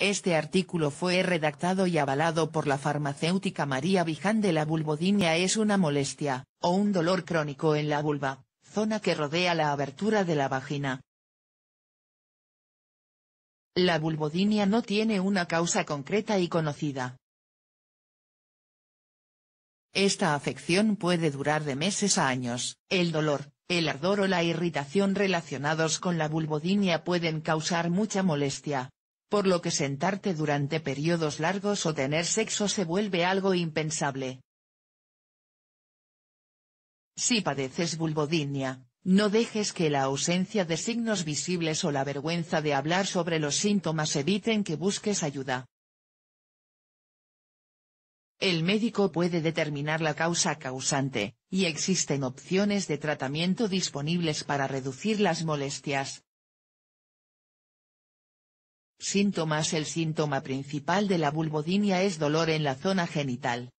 Este artículo fue redactado y avalado por la farmacéutica María Viján de la vulvodinia es una molestia, o un dolor crónico en la vulva, zona que rodea la abertura de la vagina. La vulvodinia no tiene una causa concreta y conocida. Esta afección puede durar de meses a años, el dolor, el ardor o la irritación relacionados con la vulvodinia pueden causar mucha molestia, por lo que sentarte durante periodos largos o tener sexo se vuelve algo impensable. Si padeces vulvodinia, no dejes que la ausencia de signos visibles o la vergüenza de hablar sobre los síntomas eviten que busques ayuda. El médico puede determinar la causa causante, y existen opciones de tratamiento disponibles para reducir las molestias, Síntomas El síntoma principal de la vulvodinia es dolor en la zona genital.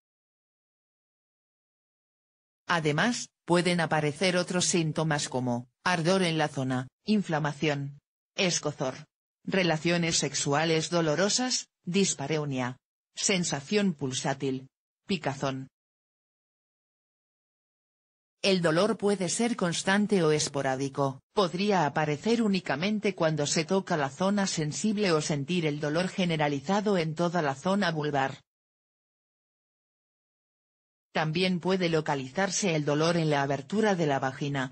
Además, pueden aparecer otros síntomas como, ardor en la zona, inflamación, escozor, relaciones sexuales dolorosas, dispareunia, sensación pulsátil, picazón, el dolor puede ser constante o esporádico, podría aparecer únicamente cuando se toca la zona sensible o sentir el dolor generalizado en toda la zona vulvar. También puede localizarse el dolor en la abertura de la vagina.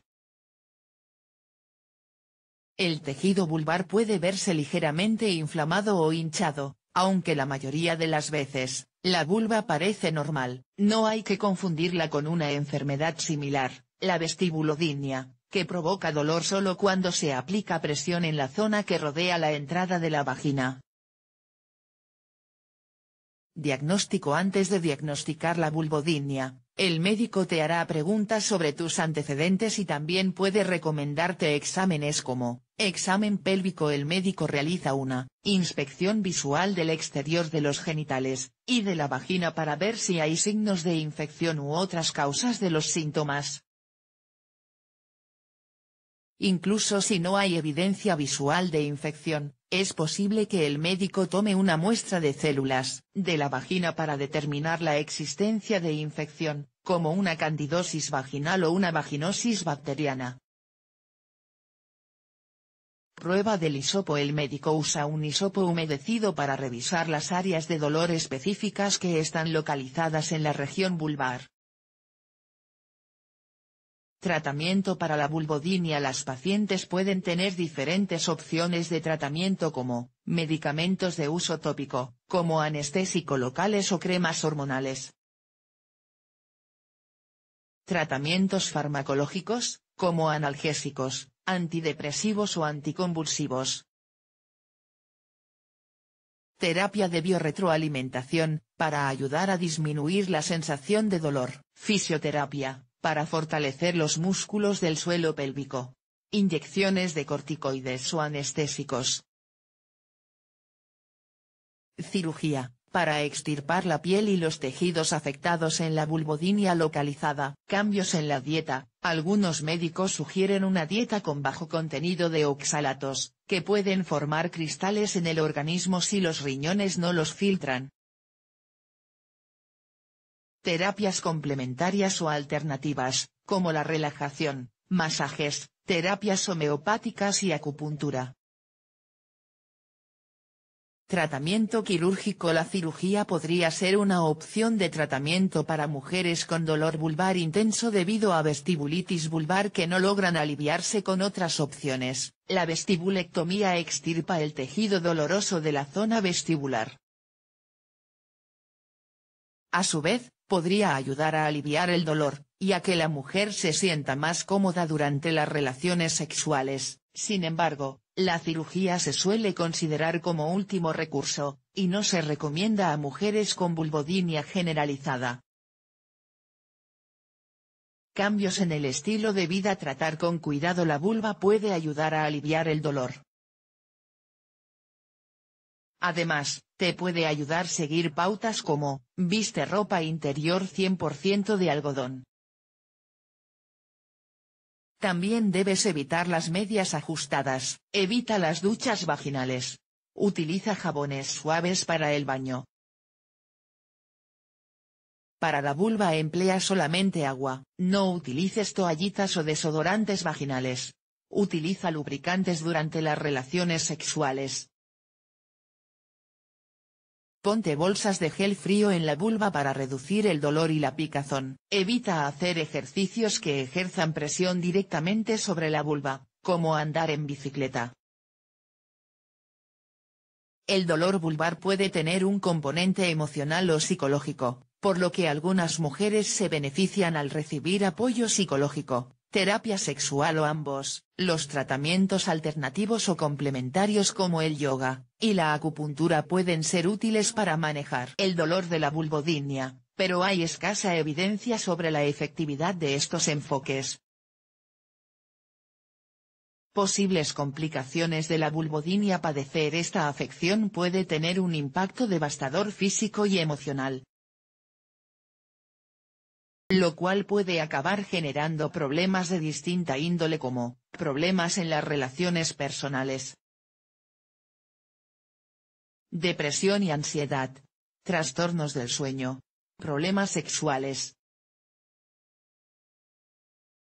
El tejido vulvar puede verse ligeramente inflamado o hinchado, aunque la mayoría de las veces, la vulva parece normal, no hay que confundirla con una enfermedad similar, la vestibulodinia, que provoca dolor solo cuando se aplica presión en la zona que rodea la entrada de la vagina. Diagnóstico Antes de diagnosticar la vulvodinia, el médico te hará preguntas sobre tus antecedentes y también puede recomendarte exámenes como, Examen pélvico El médico realiza una inspección visual del exterior de los genitales, y de la vagina para ver si hay signos de infección u otras causas de los síntomas. Incluso si no hay evidencia visual de infección, es posible que el médico tome una muestra de células de la vagina para determinar la existencia de infección, como una candidosis vaginal o una vaginosis bacteriana. Prueba del hisopo El médico usa un hisopo humedecido para revisar las áreas de dolor específicas que están localizadas en la región vulvar. Tratamiento para la vulvodinia Las pacientes pueden tener diferentes opciones de tratamiento como, medicamentos de uso tópico, como anestésico locales o cremas hormonales. Tratamientos farmacológicos, como analgésicos, antidepresivos o anticonvulsivos. Terapia de biorretroalimentación, para ayudar a disminuir la sensación de dolor. Fisioterapia, para fortalecer los músculos del suelo pélvico. Inyecciones de corticoides o anestésicos. Cirugía, para extirpar la piel y los tejidos afectados en la bulbodinia localizada. Cambios en la dieta, algunos médicos sugieren una dieta con bajo contenido de oxalatos, que pueden formar cristales en el organismo si los riñones no los filtran. Terapias complementarias o alternativas, como la relajación, masajes, terapias homeopáticas y acupuntura. Tratamiento quirúrgico La cirugía podría ser una opción de tratamiento para mujeres con dolor vulvar intenso debido a vestibulitis vulvar que no logran aliviarse con otras opciones. La vestibulectomía extirpa el tejido doloroso de la zona vestibular. A su vez, podría ayudar a aliviar el dolor, y a que la mujer se sienta más cómoda durante las relaciones sexuales. Sin embargo, la cirugía se suele considerar como último recurso, y no se recomienda a mujeres con vulvodinia generalizada. Cambios en el estilo de vida Tratar con cuidado la vulva puede ayudar a aliviar el dolor. Además, te puede ayudar seguir pautas como, viste ropa interior 100% de algodón, también debes evitar las medias ajustadas, evita las duchas vaginales. Utiliza jabones suaves para el baño. Para la vulva emplea solamente agua, no utilices toallitas o desodorantes vaginales. Utiliza lubricantes durante las relaciones sexuales, Ponte bolsas de gel frío en la vulva para reducir el dolor y la picazón. Evita hacer ejercicios que ejerzan presión directamente sobre la vulva, como andar en bicicleta. El dolor vulvar puede tener un componente emocional o psicológico, por lo que algunas mujeres se benefician al recibir apoyo psicológico, terapia sexual o ambos, los tratamientos alternativos o complementarios como el yoga, y la acupuntura pueden ser útiles para manejar el dolor de la vulvodinia, pero hay escasa evidencia sobre la efectividad de estos enfoques. Posibles complicaciones de la vulvodinia Padecer esta afección puede tener un impacto devastador físico y emocional, lo cual puede acabar generando problemas de distinta índole como, problemas en las relaciones personales, depresión y ansiedad, trastornos del sueño, problemas sexuales,